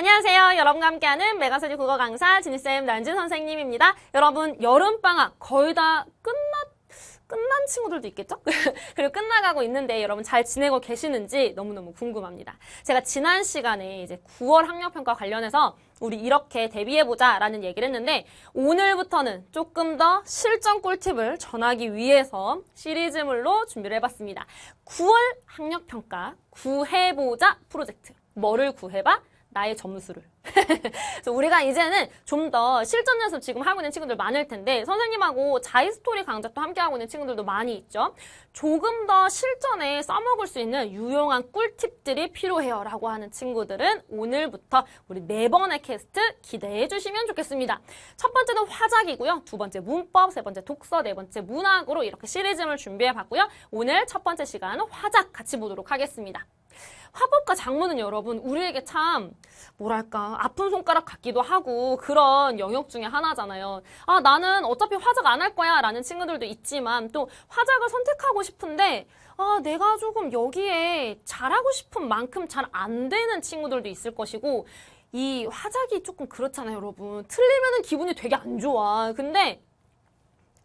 안녕하세요. 여러분과 함께하는 메가세지 국어 강사 진희쌤 난진 선생님입니다. 여러분, 여름방학 거의 다 끝났, 끝난 친구들도 있겠죠? 그리고 끝나가고 있는데 여러분 잘 지내고 계시는지 너무너무 궁금합니다. 제가 지난 시간에 이제 9월 학력평가 관련해서 우리 이렇게 대비해보자 라는 얘기를 했는데 오늘부터는 조금 더 실전 꿀팁을 전하기 위해서 시리즈물로 준비를 해봤습니다. 9월 학력평가 구해보자 프로젝트. 뭐를 구해봐? 나의 점수를. 그래서 우리가 이제는 좀 더 실전 연습 지금 하고 있는 친구들 많을 텐데 선생님하고 자이 스토리 강좌 또 함께 하고 있는 친구들도 많이 있죠. 조금 더 실전에 써먹을 수 있는 유용한 꿀팁들이 필요해요라고 하는 친구들은 오늘부터 우리 네 번의 캐스트 기대해 주시면 좋겠습니다. 첫 번째는 화작이고요. 두 번째 문법, 세 번째 독서, 네 번째 문학으로 이렇게 시리즈를 준비해 봤고요. 오늘 첫 번째 시간 은 화작 같이 보도록 하겠습니다. 화법과 장문은 여러분 우리에게 참 뭐랄까 아픈 손가락 같기도 하고 그런 영역 중에 하나잖아요. 아 나는 어차피 화작 안 할 거야 라는 친구들도 있지만 또 화작을 선택하고 싶은데 아 내가 조금 여기에 잘하고 싶은 만큼 잘 안 되는 친구들도 있을 것이고 이 화작이 조금 그렇잖아요 여러분 틀리면 기분이 되게 안 좋아 근데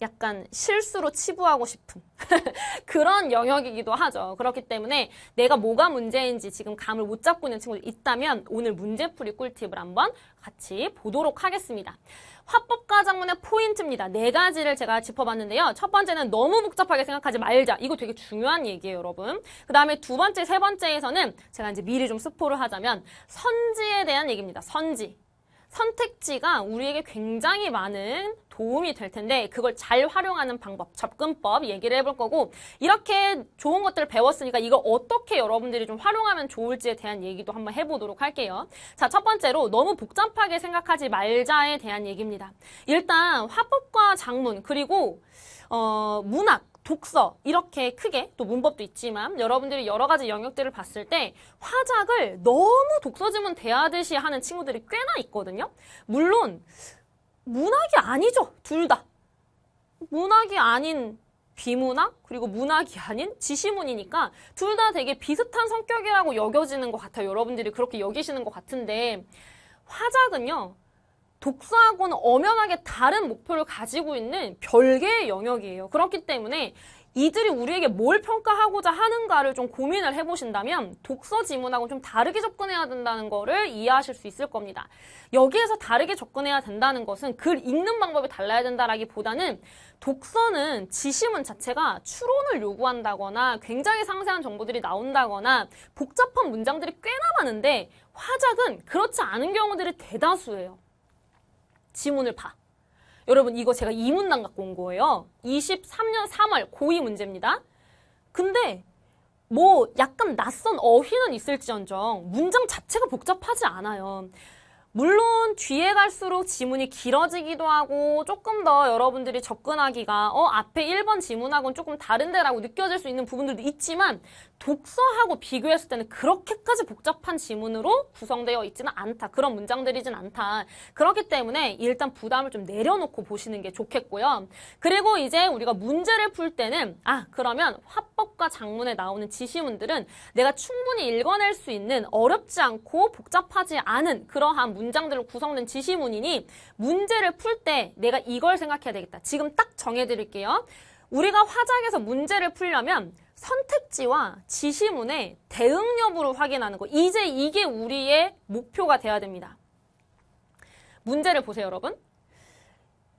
약간 실수로 치부하고 싶은 그런 영역이기도 하죠. 그렇기 때문에 내가 뭐가 문제인지 지금 감을 못 잡고 있는 친구들 있다면 오늘 문제풀이 꿀팁을 한번 같이 보도록 하겠습니다. 화법과 작문의 포인트입니다. 네 가지를 제가 짚어봤는데요. 첫 번째는 너무 복잡하게 생각하지 말자. 이거 되게 중요한 얘기예요, 여러분. 그 다음에 두 번째, 세 번째에서는 제가 이제 미리 좀 스포를 하자면 선지에 대한 얘기입니다. 선지. 선택지가 우리에게 굉장히 많은 도움이 될 텐데 그걸 잘 활용하는 방법, 접근법 얘기를 해볼 거고 이렇게 좋은 것들을 배웠으니까 이걸 어떻게 여러분들이 좀 활용하면 좋을지에 대한 얘기도 한번 해보도록 할게요. 자, 첫 번째로 너무 복잡하게 생각하지 말자에 대한 얘기입니다. 일단 화법과 장문 그리고 어, 문학 독서 이렇게 크게 또 문법도 있지만 여러분들이 여러 가지 영역들을 봤을 때 화작을 너무 독서지문 대하듯이 하는 친구들이 꽤나 있거든요. 물론 문학이 아니죠. 둘 다. 문학이 아닌 비문학 그리고 문학이 아닌 지시문이니까 둘 다 되게 비슷한 성격이라고 여겨지는 것 같아요. 여러분들이 그렇게 여기시는 것 같은데 화작은요. 독서하고는 엄연하게 다른 목표를 가지고 있는 별개의 영역이에요. 그렇기 때문에 이들이 우리에게 뭘 평가하고자 하는가를 좀 고민을 해보신다면 독서 지문하고 좀 다르게 접근해야 된다는 거를 이해하실 수 있을 겁니다. 여기에서 다르게 접근해야 된다는 것은 글 읽는 방법이 달라야 된다라기보다는 독서는 지시문 자체가 추론을 요구한다거나 굉장히 상세한 정보들이 나온다거나 복잡한 문장들이 꽤나 많은데 화작은 그렇지 않은 경우들이 대다수예요. 지문을 봐. 여러분 이거 제가 이문단 갖고 온 거예요. 23년 3월 고2 문제입니다. 근데 뭐 약간 낯선 어휘는 있을지언정 문장 자체가 복잡하지 않아요. 물론 뒤에 갈수록 지문이 길어지기도 하고 조금 더 여러분들이 접근하기가 어 앞에 1번 지문하고는 조금 다른데라고 느껴질 수 있는 부분들도 있지만 독서하고 비교했을 때는 그렇게까지 복잡한 지문으로 구성되어 있지는 않다. 그런 문장들이진 않다. 그렇기 때문에 일단 부담을 좀 내려놓고 보시는 게 좋겠고요. 그리고 이제 우리가 문제를 풀 때는 아 그러면 화법과 장문에 나오는 지시문들은 내가 충분히 읽어낼 수 있는 어렵지 않고 복잡하지 않은 그러한 문장들을 구성된 지시문이니 문제를 풀 때 내가 이걸 생각해야 되겠다. 지금 딱 정해드릴게요. 우리가 화장에서 문제를 풀려면 선택지와 지시문의 대응 여부를 확인하는 거. 이제 이게 우리의 목표가 돼야 됩니다. 문제를 보세요, 여러분.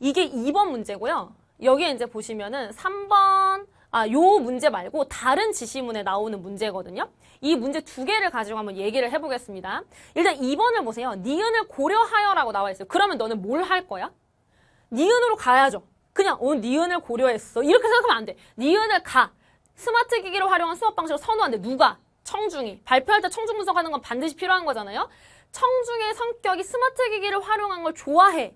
이게 2번 문제고요. 여기에 이제 보시면은 3번, 아, 요 문제 말고 다른 지시문에 나오는 문제거든요. 이 문제 두 개를 가지고 한번 얘기를 해보겠습니다. 일단 2번을 보세요. 니은을 고려하여라고 나와 있어요. 그러면 너는 뭘 할 거야? 니은으로 가야죠. 그냥 어, 니은을 고려했어. 이렇게 생각하면 안 돼. 니은을 가. 스마트 기기를 활용한 수업 방식을 선호한데 누가? 청중이. 발표할 때 청중 분석하는 건 반드시 필요한 거잖아요. 청중의 성격이 스마트 기기를 활용한 걸 좋아해.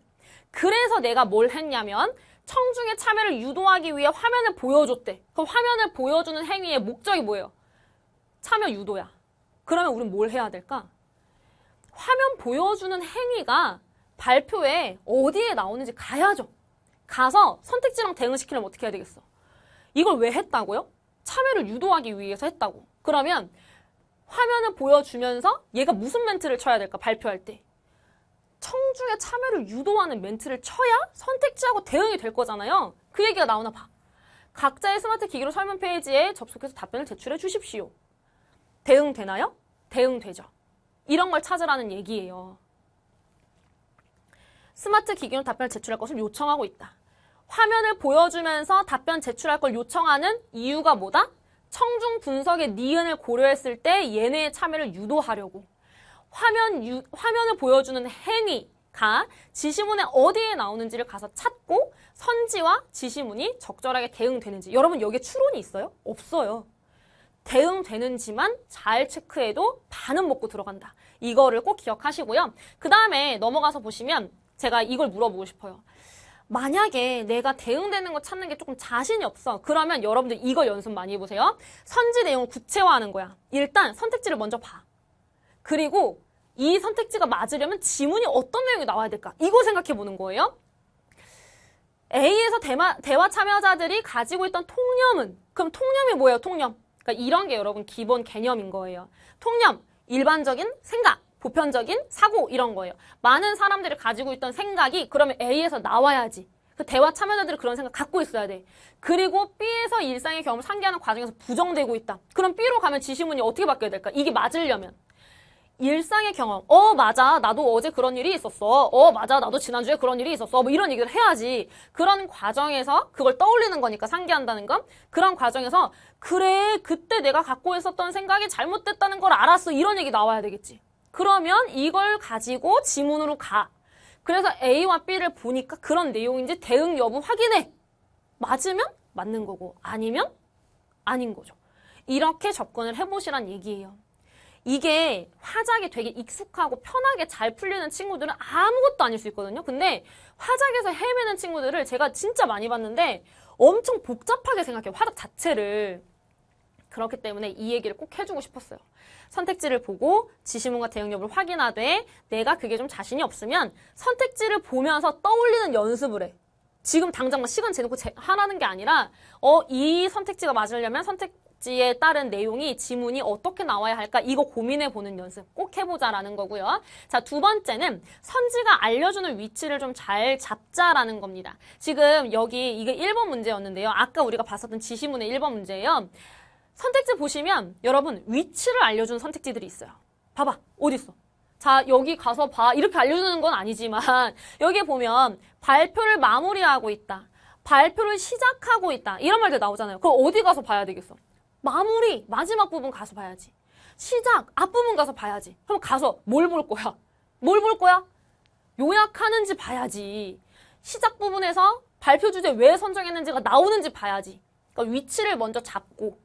그래서 내가 뭘 했냐면 청중의 참여를 유도하기 위해 화면을 보여줬대. 그 화면을 보여주는 행위의 목적이 뭐예요? 참여 유도야. 그러면 우린 뭘 해야 될까? 화면 보여주는 행위가 발표에 어디에 나오는지 가야죠. 가서 선택지랑 대응시키려면 어떻게 해야 되겠어? 이걸 왜 했다고요? 참여를 유도하기 위해서 했다고. 그러면 화면을 보여주면서 얘가 무슨 멘트를 쳐야 될까 발표할 때 청중의 참여를 유도하는 멘트를 쳐야 선택지하고 대응이 될 거잖아요. 그 얘기가 나오나 봐. 각자의 스마트 기기로 설문 페이지에 접속해서 답변을 제출해 주십시오. 대응되나요? 대응되죠. 이런 걸 찾으라는 얘기예요. 스마트 기기로 답변을 제출할 것을 요청하고 있다. 화면을 보여주면서 답변 제출할 걸 요청하는 이유가 뭐다? 청중 분석의 니은을 고려했을 때 얘네의 참여를 유도하려고. 화면 유, 화면을 보여주는 행위가 지시문에 어디에 나오는지를 가서 찾고 선지와 지시문이 적절하게 대응되는지. 여러분 여기에 추론이 있어요? 없어요. 대응되는지만 잘 체크해도 반은 먹고 들어간다. 이거를 꼭 기억하시고요. 그 다음에 넘어가서 보시면 제가 이걸 물어보고 싶어요. 만약에 내가 대응되는 거 찾는 게 조금 자신이 없어. 그러면 여러분들 이거 연습 많이 해보세요. 선지 내용을 구체화하는 거야. 일단 선택지를 먼저 봐. 그리고 이 선택지가 맞으려면 지문이 어떤 내용이 나와야 될까? 이거 생각해 보는 거예요. A에서 대마, 대화 참여자들이 가지고 있던 통념은 그럼 통념이 뭐예요? 통념. 그러니까 이런 게 여러분 기본 개념인 거예요. 통념, 일반적인 생각. 보편적인 사고 이런 거예요. 많은 사람들이 가지고 있던 생각이 그러면 A에서 나와야지. 그 대화 참여자들이 그런 생각 갖고 있어야 돼. 그리고 B에서 일상의 경험을 상기하는 과정에서 부정되고 있다. 그럼 B로 가면 지시문이 어떻게 바뀌어야 될까? 이게 맞으려면. 일상의 경험. 어, 맞아. 나도 어제 그런 일이 있었어. 어, 맞아. 나도 지난주에 그런 일이 있었어. 뭐 이런 얘기를 해야지. 그런 과정에서 그걸 떠올리는 거니까 상기한다는 건 그런 과정에서 그래, 그때 내가 갖고 있었던 생각이 잘못됐다는 걸 알았어. 이런 얘기 나와야 되겠지. 그러면 이걸 가지고 지문으로 가. 그래서 A와 B를 보니까 그런 내용인지 대응 여부 확인해. 맞으면 맞는 거고 아니면 아닌 거죠. 이렇게 접근을 해보시란 얘기예요. 이게 화작이 되게 익숙하고 편하게 잘 풀리는 친구들은 아무것도 아닐 수 있거든요. 근데 화작에서 헤매는 친구들을 제가 진짜 많이 봤는데 엄청 복잡하게 생각해요. 화작 자체를. 그렇기 때문에 이 얘기를 꼭 해주고 싶었어요. 선택지를 보고 지시문과 대응 력을 확인하되 내가 그게 좀 자신이 없으면 선택지를 보면서 떠올리는 연습을 해. 지금 당장 막 시간 재놓고 하라는 게 아니라 어 이 선택지가 맞으려면 선택지에 따른 내용이 지문이 어떻게 나와야 할까 이거 고민해 보는 연습 꼭 해보자라는 거고요. 자 두 번째는 선지가 알려주는 위치를 좀 잘 잡자라는 겁니다. 지금 여기 이게 1번 문제였는데요. 아까 우리가 봤었던 지시문의 1번 문제예요. 선택지 보시면 여러분 위치를 알려주는 선택지들이 있어요. 봐봐 어딨어? 자 여기 가서 봐 이렇게 알려주는 건 아니지만 여기에 보면 발표를 마무리하고 있다. 발표를 시작하고 있다. 이런 말들 나오잖아요. 그럼 어디 가서 봐야 되겠어? 마무리 마지막 부분 가서 봐야지. 시작 앞부분 가서 봐야지. 그럼 가서 뭘 볼 거야? 뭘 볼 거야? 요약하는지 봐야지. 시작 부분에서 발표 주제 왜 선정했는지가 나오는지 봐야지. 그러니까 위치를 먼저 잡고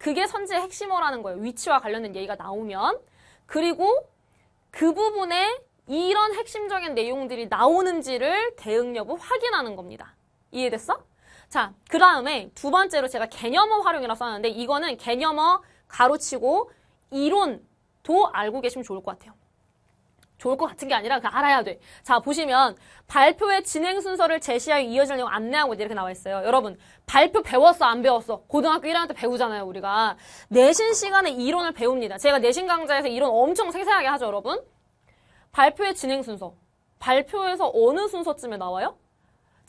그게 선지의 핵심어라는 거예요. 위치와 관련된 얘기가 나오면. 그리고 그 부분에 이런 핵심적인 내용들이 나오는지를 대응 여부 확인하는 겁니다. 이해됐어? 자, 그 다음에 두 번째로 제가 개념어 활용이라고 써놨는데 이거는 개념어 가로치고 이론도 알고 계시면 좋을 것 같아요. 좋을 것 같은 게 아니라 그 알아야 돼. 자, 보시면 발표의 진행 순서를 제시하여 이어질 내용 안내하고 이렇게 나와 있어요. 여러분, 발표 배웠어, 안 배웠어? 고등학교 1학년 때 배우잖아요, 우리가. 내신 시간에 이론을 배웁니다. 제가 내신 강좌에서 이론 엄청 세세하게 하죠, 여러분. 발표의 진행 순서. 발표에서 어느 순서쯤에 나와요?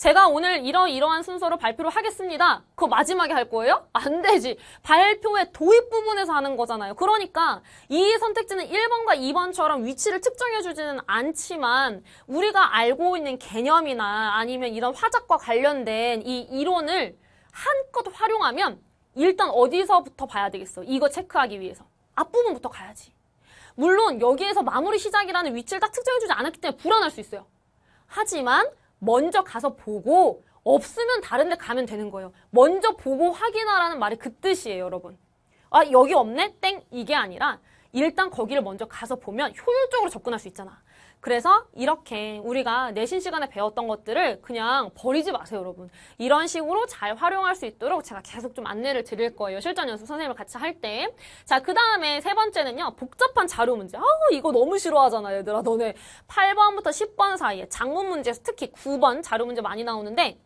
제가 오늘 이러이러한 순서로 발표를 하겠습니다. 그거 마지막에 할 거예요? 안 되지. 발표의 도입 부분에서 하는 거잖아요. 그러니까 이 선택지는 1번과 2번처럼 위치를 측정해주지는 않지만 우리가 알고 있는 개념이나 아니면 이런 화작과 관련된 이 이론을 한껏 활용하면 일단 어디서부터 봐야 되겠어. 이거 체크하기 위해서. 앞부분부터 가야지. 물론 여기에서 마무리 시작이라는 위치를 딱측정해주지 않았기 때문에 불안할 수 있어요. 하지만 먼저 가서 보고 없으면 다른 데 가면 되는 거예요. 먼저 보고 확인하라는 말이 그 뜻이에요, 여러분. 아, 여기 없네? 땡. 이게 아니라 일단 거기를 먼저 가서 보면 효율적으로 접근할 수 있잖아. 그래서 이렇게 우리가 내신 시간에 배웠던 것들을 그냥 버리지 마세요, 여러분. 이런 식으로 잘 활용할 수 있도록 제가 계속 좀 안내를 드릴 거예요. 실전 연습 선생님을 같이 할 때. 자, 그 다음에 세 번째는요. 복잡한 자료 문제. 아, 이거 너무 싫어하잖아, 얘들아. 너네 8번부터 10번 사이에 작문 문제에서 특히 9번 자료 문제 많이 나오는데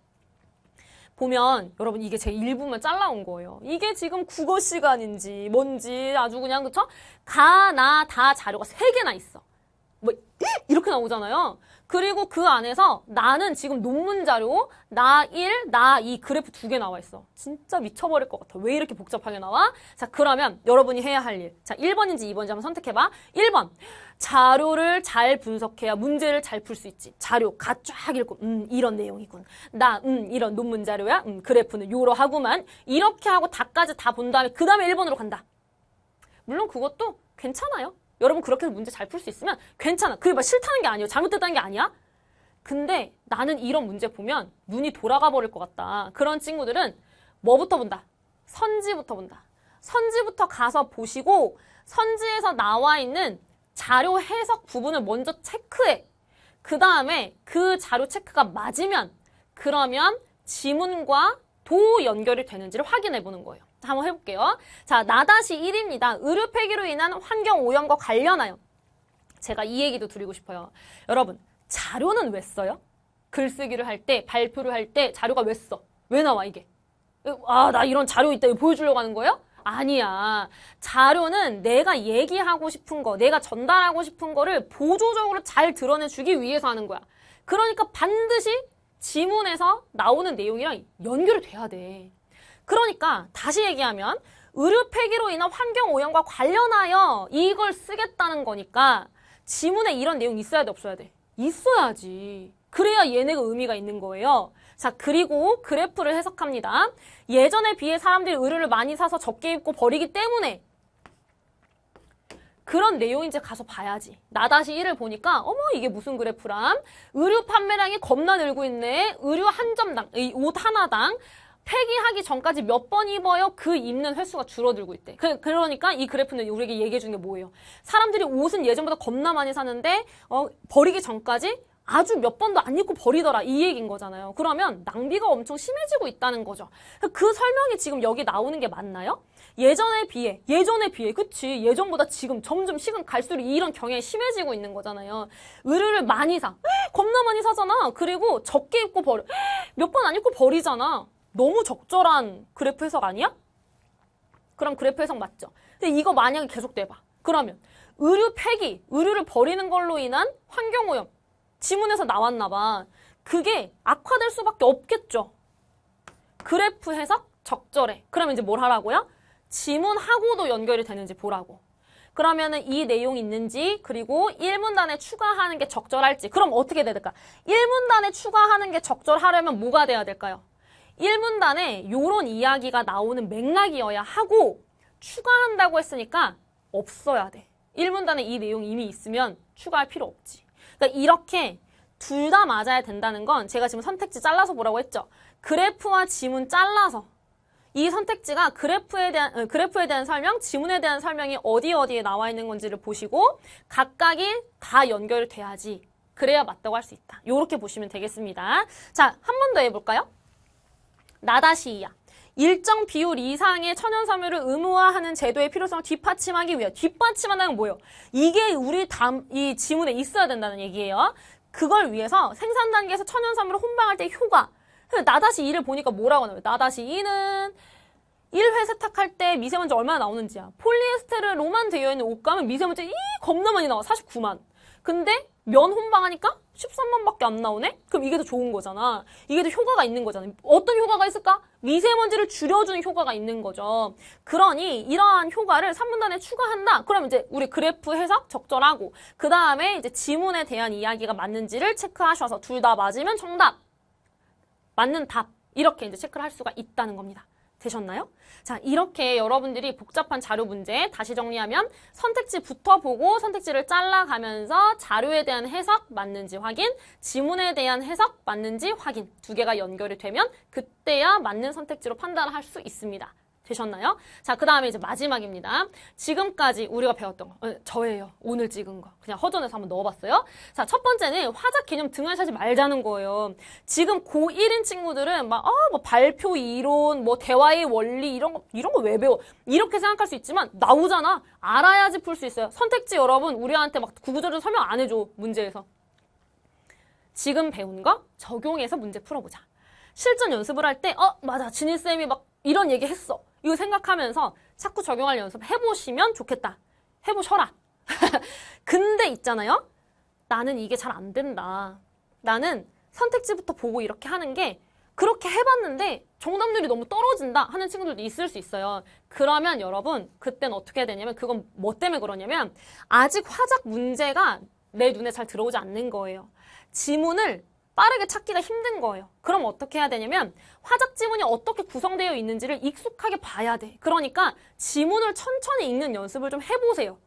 보면 여러분 이게 제 일부만 잘라온 거예요. 이게 지금 국어 시간인지 뭔지 아주 그냥 그쵸? 가, 나, 다 자료가 세개나 있어. 뭐 이렇게 나오잖아요. 그리고 그 안에서 나는 지금 논문 자료 나 1, 나 2 그래프 두 개 나와 있어. 진짜 미쳐버릴 것 같아. 왜 이렇게 복잡하게 나와? 자, 그러면 여러분이 해야 할 일. 자, 1번인지 2번인지 한번 선택해봐. 1번. 자료를 잘 분석해야 문제를 잘 풀 수 있지. 자료 가 쫙 읽고 음 이런 내용이군. 나 음 이런 논문 자료야. 음 그래프는 요러 하고만 이렇게 하고 다까지 다 본 다음에 그 다음에 1번으로 간다. 물론 그것도 괜찮아요. 여러분 그렇게 해서 문제 잘 풀 수 있으면 괜찮아. 그게 막 싫다는 게 아니에요. 잘못됐다는 게 아니야. 근데 나는 이런 문제 보면 눈이 돌아가 버릴 것 같다. 그런 친구들은 뭐부터 본다? 선지부터 본다. 선지부터 가서 보시고 선지에서 나와 있는 자료 해석 부분을 먼저 체크해. 그 다음에 그 자료 체크가 맞으면 그러면 지문과 도 연결이 되는지를 확인해 보는 거예요. 한번 해볼게요. 자, 나다시 1입니다. 의류 폐기로 인한 환경 오염과 관련하여 제가 이 얘기도 드리고 싶어요. 여러분, 자료는 왜 써요? 글쓰기를 할 때, 발표를 할 때 자료가 왜 써? 왜 나와, 이게? 아, 나 이런 자료 있다. 이거 보여주려고 하는 거예요? 아니야. 자료는 내가 얘기하고 싶은 거, 내가 전달하고 싶은 거를 보조적으로 잘 드러내주기 위해서 하는 거야. 그러니까 반드시 지문에서 나오는 내용이랑 연결이 돼야 돼. 그러니까 다시 얘기하면 의류 폐기로 인한 환경 오염과 관련하여 이걸 쓰겠다는 거니까 지문에 이런 내용이 있어야 돼 없어야 돼? 있어야지. 그래야 얘네가 의미가 있는 거예요. 자, 그리고 그래프를 해석합니다. 예전에 비해 사람들이 의류를 많이 사서 적게 입고 버리기 때문에 그런 내용 이제 가서 봐야지. 나 다시 1을 보니까 어머 이게 무슨 그래프람? 의류 판매량이 겁나 늘고 있네. 의류 한 점당, 옷 하나당 폐기하기 전까지 몇 번 입어요? 그 입는 횟수가 줄어들고 있대. 그, 그러니까 이 그래프는 우리에게 얘기해 주는 게 뭐예요? 사람들이 옷은 예전보다 겁나 많이 사는데 어, 버리기 전까지 아주 몇 번도 안 입고 버리더라 이 얘기인 거잖아요. 그러면 낭비가 엄청 심해지고 있다는 거죠. 그 설명이 지금 여기 나오는 게 맞나요? 예전에 비해 예전에 비해 그치 예전보다 지금 점점 식은 갈수록 이런 경향이 심해지고 있는 거잖아요. 의류를 많이 사 겁나 많이 사잖아. 그리고 적게 입고 버려 몇 번 안 입고 버리잖아. 너무 적절한 그래프 해석 아니야? 그럼 그래프 해석 맞죠. 근데 이거 만약에 계속 돼봐. 그러면 의류 폐기, 의류를 버리는 걸로 인한 환경오염 지문에서 나왔나 봐. 그게 악화될 수밖에 없겠죠. 그래프 해석 적절해. 그러면 이제 뭘 하라고요? 지문하고도 연결이 되는지 보라고. 그러면은 이 내용이 있는지 그리고 1문단에 추가하는 게 적절할지 그럼 어떻게 해야 될까? 1문단에 추가하는 게 적절하려면 뭐가 돼야 될까요? 1문단에 요런 이야기가 나오는 맥락이어야 하고 추가한다고 했으니까 없어야 돼. 1문단에 이 내용이 이미 있으면 추가할 필요 없지. 그러니까 이렇게 둘 다 맞아야 된다는 건 제가 지금 선택지 잘라서 보라고 했죠. 그래프와 지문 잘라서 이 선택지가 그래프에 대한 어, 그래프에 대한 설명, 지문에 대한 설명이 어디 어디에 나와 있는 건지를 보시고 각각이 다 연결돼야지 그래야 맞다고 할 수 있다. 이렇게 보시면 되겠습니다. 자, 한 번 더 해볼까요? 나다시이야. 일정 비율 이상의 천연섬유를 의무화하는 제도의 필요성을 뒷받침하기 위해 뒷받침한다는건 뭐예요? 이게 우리 담, 이 지문에 있어야 된다는 얘기예요. 그걸 위해서 생산 단계에서 천연섬유를 혼방할 때 효과. 나다시 이를 보니까 뭐라고 나와요? 나다시 이는 1회 세탁할 때 미세먼지 얼마나 나오는지야. 폴리에스테르로만 되어 있는 옷감은 미세먼지 이 겁나 많이 나와. 49만. 근데 면 혼방하니까 13만밖에 안 나오네? 그럼 이게 더 좋은 거잖아. 이게 더 효과가 있는 거잖아. 어떤 효과가 있을까? 미세먼지를 줄여주는 효과가 있는 거죠. 그러니 이러한 효과를 3분단에 추가한다. 그럼 이제 우리 그래프 해석 적절하고 그 다음에 이제 지문에 대한 이야기가 맞는지를 체크하셔서 둘 다 맞으면 정답, 맞는 답 이렇게 이제 체크를 할 수가 있다는 겁니다. 되셨나요? 자, 이렇게 여러분들이 복잡한 자료 문제 다시 정리하면 선택지부터 보고 선택지를 잘라가면서 자료에 대한 해석 맞는지 확인, 지문에 대한 해석 맞는지 확인 두 개가 연결이 되면 그때야 맞는 선택지로 판단을 할 수 있습니다. 되셨나요? 자, 그 다음에 이제 마지막입니다. 지금까지 우리가 배웠던 거, 어, 저예요. 오늘 찍은 거. 그냥 허전해서 한번 넣어봤어요. 자, 첫 번째는 화자 개념 등한샷이 말자는 거예요. 지금 고1인 친구들은 막, 아, 뭐 발표 이론, 뭐 대화의 원리, 이런 거, 이런 거 왜 배워? 이렇게 생각할 수 있지만, 나오잖아. 알아야지 풀 수 있어요. 선택지 여러분, 우리한테 막 구구절절 설명 안 해줘. 문제에서. 지금 배운 거 적용해서 문제 풀어보자. 실전 연습을 할 때, 어, 맞아. 진희쌤이 막 이런 얘기 했어. 이거 생각하면서 자꾸 적용할 연습 해보시면 좋겠다. 해보셔라. 근데 있잖아요. 나는 이게 잘 안 된다. 나는 선택지부터 보고 이렇게 하는 게 그렇게 해봤는데 정답률이 너무 떨어진다 하는 친구들도 있을 수 있어요. 그러면 여러분 그땐 어떻게 해야 되냐면 그건 뭐 때문에 그러냐면 아직 화작 문제가 내 눈에 잘 들어오지 않는 거예요. 지문을 빠르게 찾기가 힘든 거예요. 그럼 어떻게 해야 되냐면 화작 지문이 어떻게 구성되어 있는지를 익숙하게 봐야 돼. 그러니까 지문을 천천히 읽는 연습을 좀 해보세요.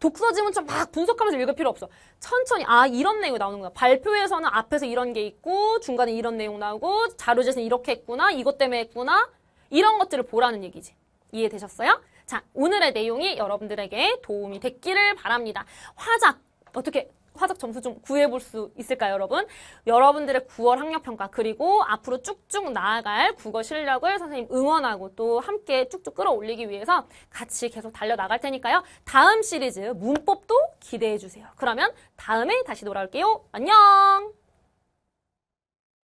독서 지문 좀 막 분석하면서 읽을 필요 없어. 천천히 아 이런 내용이 나오는구나. 발표에서는 앞에서 이런 게 있고 중간에 이런 내용 나오고 자료제에서는 이렇게 했구나. 이것 때문에 했구나. 이런 것들을 보라는 얘기지. 이해되셨어요? 자, 오늘의 내용이 여러분들에게 도움이 됐기를 바랍니다. 화작 어떻게 화적 점수 좀 구해볼 수 있을까요, 여러분? 여러분들의 9월 학력평가, 그리고 앞으로 쭉쭉 나아갈 국어 실력을 선생님 응원하고 또 함께 쭉쭉 끌어올리기 위해서 같이 계속 달려나갈 테니까요. 다음 시리즈 문법도 기대해주세요. 그러면 다음에 다시 돌아올게요. 안녕!